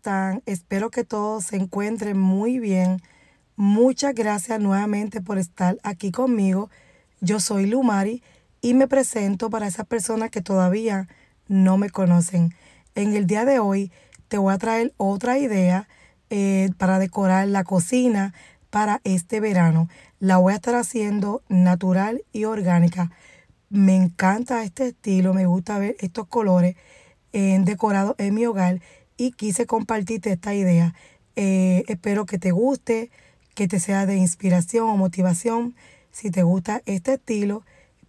están? Espero que todos se encuentren muy bien. Muchas gracias nuevamente por estar aquí conmigo. Yo soy Lumari y me presento para esas personas que todavía no me conocen. En el día de hoy te voy a traer otra idea eh, para decorar la cocina para este verano. La voy a estar haciendo natural y orgánica. Me encanta este estilo, me gusta ver estos colores eh, decorados en mi hogar y quise compartirte esta idea. Eh, espero que te guste, que te sea de inspiración o motivación si te gusta este estilo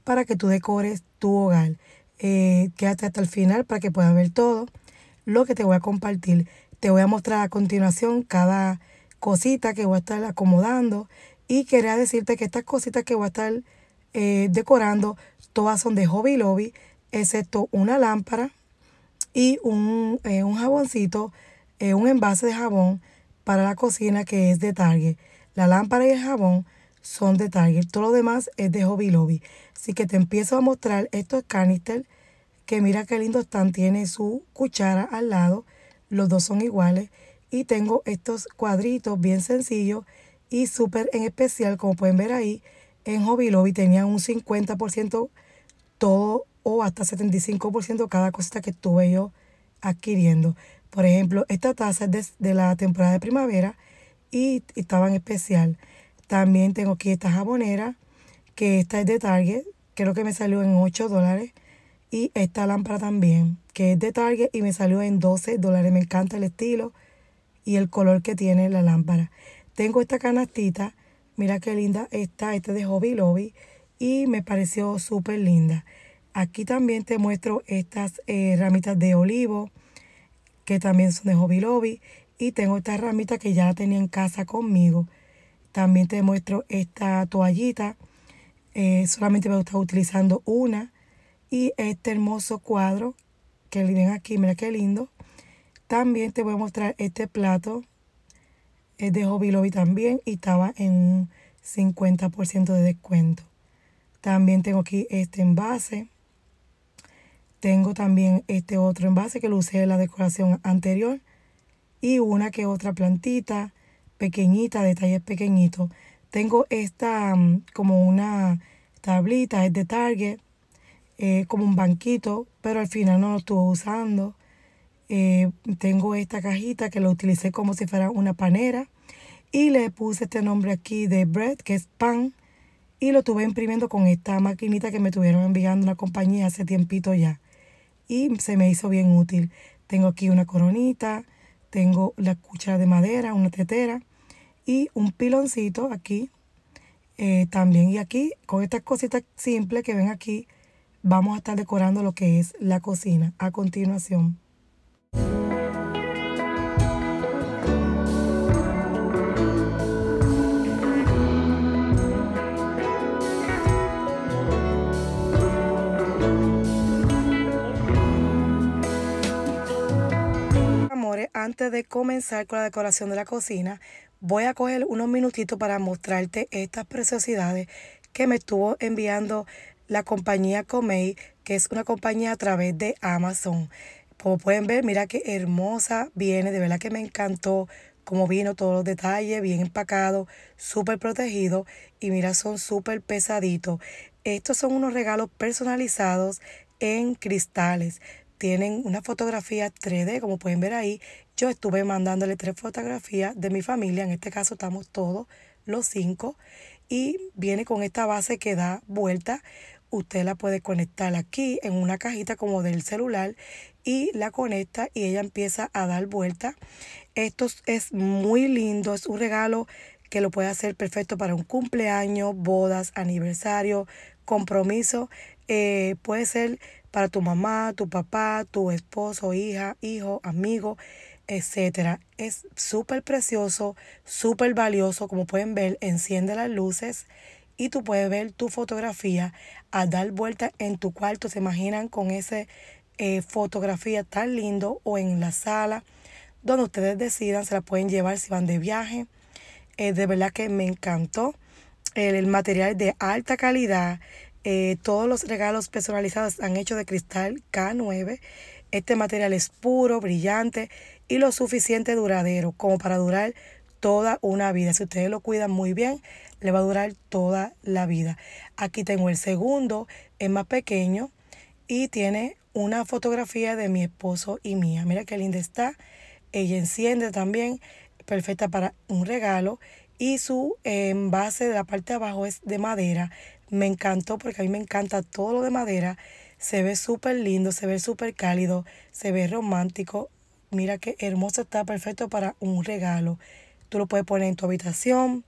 para que tú decores tu hogar. Eh, quédate hasta el final para que puedas ver todo lo que te voy a compartir. Te voy a mostrar a continuación cada cosita que voy a estar acomodando y quería decirte que estas cositas que voy a estar eh, decorando todas son de Hobby Lobby excepto una lámpara y un, eh, un jaboncito, eh, un envase de jabón para la cocina que es de Target. La lámpara y el jabón son de Target, todo lo demás es de Hobby Lobby. Así que te empiezo a mostrar estos canisters que mira qué lindo están, tiene su cuchara al lado, los dos son iguales y tengo estos cuadritos bien sencillos y súper en especial, como pueden ver ahí, en Hobby Lobby tenía un 50% todo o hasta 75% cada cosita que estuve yo adquiriendo. Por ejemplo, esta taza es de, la temporada de primavera y, y, estaba en especial. También tengo aquí esta jabonera, que esta es de Target, creo que me salió en 8 dólares. Y esta lámpara también, que es de Target y me salió en 12 dólares. Me encanta el estilo y el color que tiene la lámpara. Tengo esta canastita, mira qué linda está, esta es de Hobby Lobby y me pareció súper linda. Aquí también te muestro estas eh, ramitas de olivo, que también son de Hobby Lobby. Y tengo estas ramitas que ya tenía en casa conmigo. También te muestro esta toallita. Eh, solamente me a estar utilizando una. Y este hermoso cuadro que ven aquí, mira qué lindo. También te voy a mostrar este plato. Es de Hobby Lobby también y estaba en un 50% de descuento. También tengo aquí este envase tengo también este otro envase que lo usé en la decoración anterior. Y una que otra plantita pequeñita, detalles pequeñitos. Tengo esta mm, como una tablita, es de Target, eh, como un banquito, pero al final no lo estuve usando. Eh, tengo esta cajita que lo utilicé como si fuera una panera. Y le puse este nombre aquí de bread, que es pan. Y lo estuve imprimiendo con esta maquinita que me tuvieron enviando una compañía hace tiempito ya y se me hizo bien útil. Tengo aquí una coronita, tengo la cuchara de madera, una tetera y un piloncito aquí eh, también. Y aquí con estas cositas simples que ven aquí vamos a estar decorando lo que es la cocina a continuación. antes de comenzar con la decoración de la cocina, voy a coger unos minutitos para mostrarte estas preciosidades que me estuvo enviando la compañía Comey, que es una compañía a través de Amazon. Como pueden ver, mira qué hermosa viene, de verdad que me encantó como vino, todos los detalles, bien empacado, súper protegido y mira, son súper pesaditos. Estos son unos regalos personalizados en cristales tienen una fotografía 3D, como pueden ver ahí. Yo estuve mandándole tres fotografías de mi familia, en este caso estamos todos los cinco, y viene con esta base que da vuelta. Usted la puede conectar aquí en una cajita como del celular y la conecta y ella empieza a dar vuelta. Esto es muy lindo, es un regalo que lo puede hacer perfecto para un cumpleaños, bodas, aniversario, compromiso. Eh, puede ser para tu mamá, tu papá, tu esposo, hija, hijo, amigo, etcétera. Es súper precioso, súper valioso. Como pueden ver, enciende las luces y tú puedes ver tu fotografía a dar vuelta en tu cuarto. ¿Se imaginan con esa eh, fotografía tan lindo o en la sala? Donde ustedes decidan, se la pueden llevar si van de viaje. Eh, de verdad que me encantó. el material de alta calidad, eh, todos los regalos personalizados han hecho de cristal K9. Este material es puro, brillante y lo suficiente duradero como para durar toda una vida. Si ustedes lo cuidan muy bien, le va a durar toda la vida. Aquí tengo el segundo, es más pequeño y tiene una fotografía de mi esposo y mía. Mira qué linda está. Ella enciende también, perfecta para un regalo. Y su envase de la parte de abajo es de madera, me encantó porque a mí me encanta todo lo de madera. Se ve súper lindo, se ve súper cálido, se ve romántico. Mira qué hermoso está, perfecto para un regalo. Tú lo puedes poner en tu habitación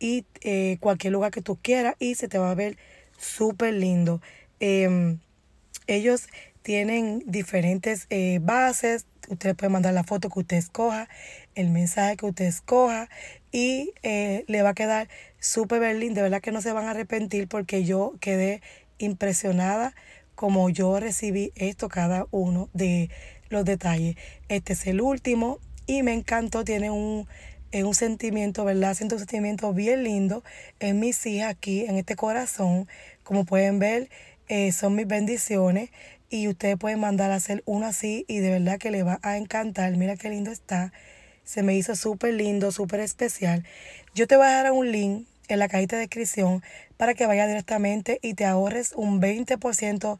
y eh, cualquier lugar que tú quieras y se te va a ver súper lindo. Em, ellos tienen diferentes eh, bases. Ustedes puede mandar la foto que usted escoja el mensaje que usted escoja y eh, le va a quedar súper lindo De verdad que no se van a arrepentir porque yo quedé impresionada como yo recibí esto, cada uno de los detalles. Este es el último y me encantó, tiene un, eh, un sentimiento, ¿verdad? Siento un sentimiento bien lindo en mis hijas aquí, en este corazón. Como pueden ver, eh, son mis bendiciones y ustedes pueden mandar a hacer uno así y de verdad que le va a encantar. Mira qué lindo está se me hizo súper lindo, súper especial. Yo te voy a dejar un link en la cajita de descripción para que vayas directamente y te ahorres un 20%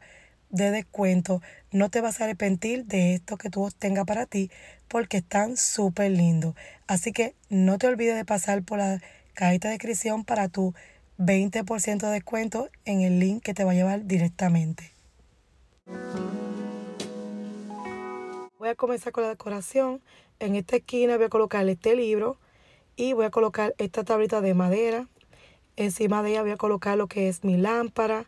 de descuento. No te vas a arrepentir de esto que tú tengas para ti porque están súper lindos. Así que no te olvides de pasar por la cajita de descripción para tu 20% de descuento en el link que te va a llevar directamente. Voy a comenzar con la decoración en esta esquina voy a colocar este libro y voy a colocar esta tablita de madera. Encima de ella voy a colocar lo que es mi lámpara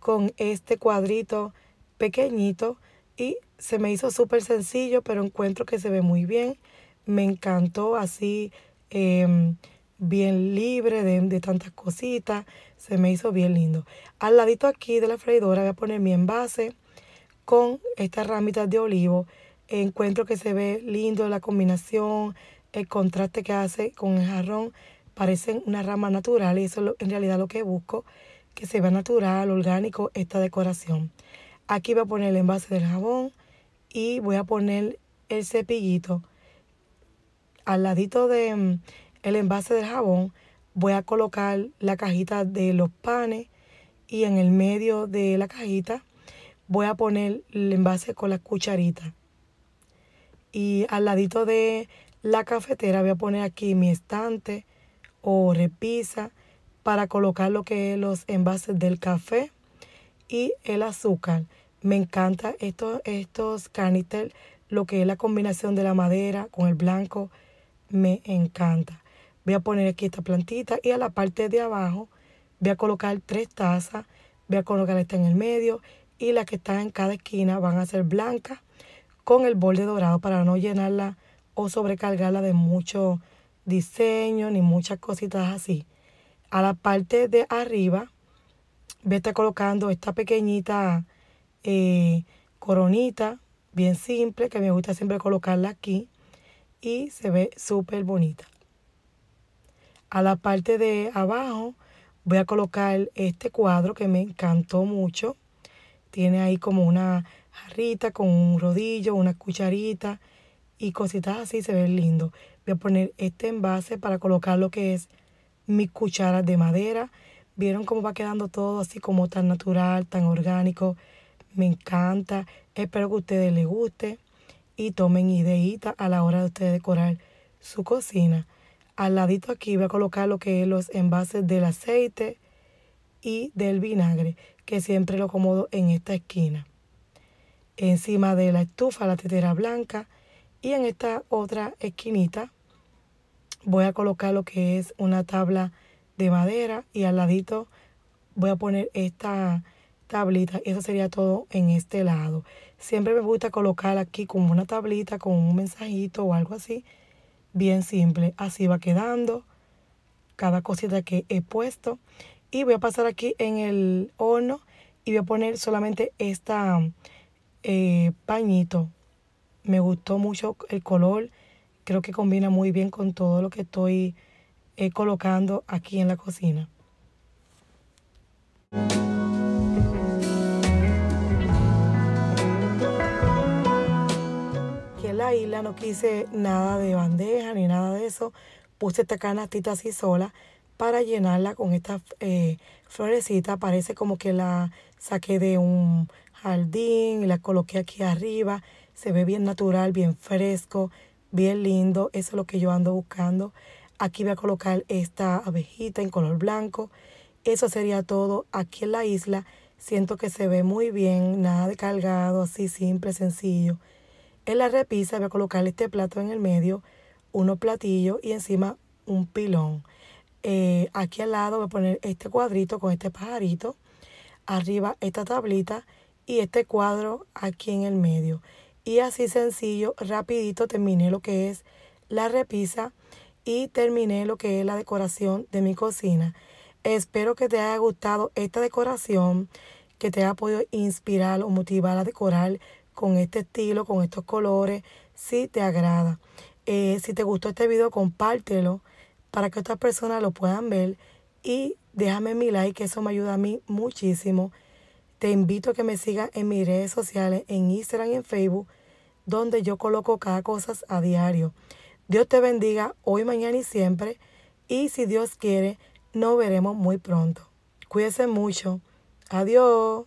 con este cuadrito pequeñito y se me hizo súper sencillo, pero encuentro que se ve muy bien. Me encantó así, em, bien libre de, de tantas cositas. Se me hizo bien lindo. Al ladito aquí de la freidora voy a poner mi envase con estas ramitas de olivo encuentro que se ve lindo la combinación, el contraste que hace con el jarrón, parecen una rama natural y eso es en realidad lo que busco, que se vea natural, orgánico esta decoración. Aquí voy a poner el envase del jabón y voy a poner el cepillito. Al ladito del mm, el envase del jabón voy a colocar la cajita de los panes y en el medio de la cajita voy a poner el envase con las cucharitas. Y al ladito de la cafetera voy a poner aquí mi estante o repisa para colocar lo que es los envases del café y el azúcar. Me encanta estos, estos canister, lo que es la combinación de la madera con el blanco, me encanta. Voy a poner aquí esta plantita y a la parte de abajo voy a colocar tres tazas, voy a colocar esta en el medio y las que están en cada esquina van a ser blancas con el borde dorado para no llenarla o sobrecargarla de mucho diseño ni muchas cositas así. A la parte de arriba voy a estar colocando esta pequeñita eh, coronita bien simple que me gusta siempre colocarla aquí y se ve súper bonita. A la parte de abajo voy a colocar este cuadro que me encantó mucho. Tiene ahí como una jarrita con un rodillo, una cucharita y cositas así se ve lindo. Voy a poner este envase para colocar lo que es mi cuchara de madera. Vieron cómo va quedando todo así como tan natural, tan orgánico. Me encanta. Espero que a ustedes les guste y tomen ideita a la hora de ustedes decorar su cocina. Al ladito aquí voy a colocar lo que es los envases del aceite y del vinagre, que siempre lo acomodo en esta esquina encima de la estufa la tetera blanca y en esta otra esquinita voy a colocar lo que es una tabla de madera y al ladito voy a poner esta tablita eso sería todo en este lado siempre me gusta colocar aquí como una tablita con un mensajito o algo así bien simple así va quedando cada cosita que he puesto y voy a pasar aquí en el horno y voy a poner solamente esta eh, pañito. Me gustó mucho el color. Creo que combina muy bien con todo lo que estoy eh, colocando aquí en la cocina. Aquí en la isla no quise nada de bandeja ni nada de eso. Puse esta canastita así sola para llenarla con esta eh, florecita. Parece como que la saqué de un jardín la coloqué aquí arriba. Se ve bien natural, bien fresco, bien lindo. Eso es lo que yo ando buscando. Aquí voy a colocar esta abejita en color blanco. Eso sería todo aquí en la isla. Siento que se ve muy bien, nada de cargado, así simple, sencillo. En la repisa voy a colocar este plato en el medio, unos platillos y encima un pilón. Eh, aquí al lado voy a poner este cuadrito con este pajarito. Arriba esta tablita y este cuadro aquí en el medio. Y así sencillo, rapidito terminé lo que es la repisa y terminé lo que es la decoración de mi cocina. Espero que te haya gustado esta decoración, que te haya podido inspirar o motivar a decorar con este estilo, con estos colores, si te agrada. Eh, si te gustó este video, compártelo para que otras personas lo puedan ver y déjame mi like, que eso me ayuda a mí muchísimo. Te invito a que me sigas en mis redes sociales, en Instagram y en Facebook, donde yo coloco cada cosa a diario. Dios te bendiga hoy, mañana y siempre. Y si Dios quiere, nos veremos muy pronto. Cuídense mucho. Adiós.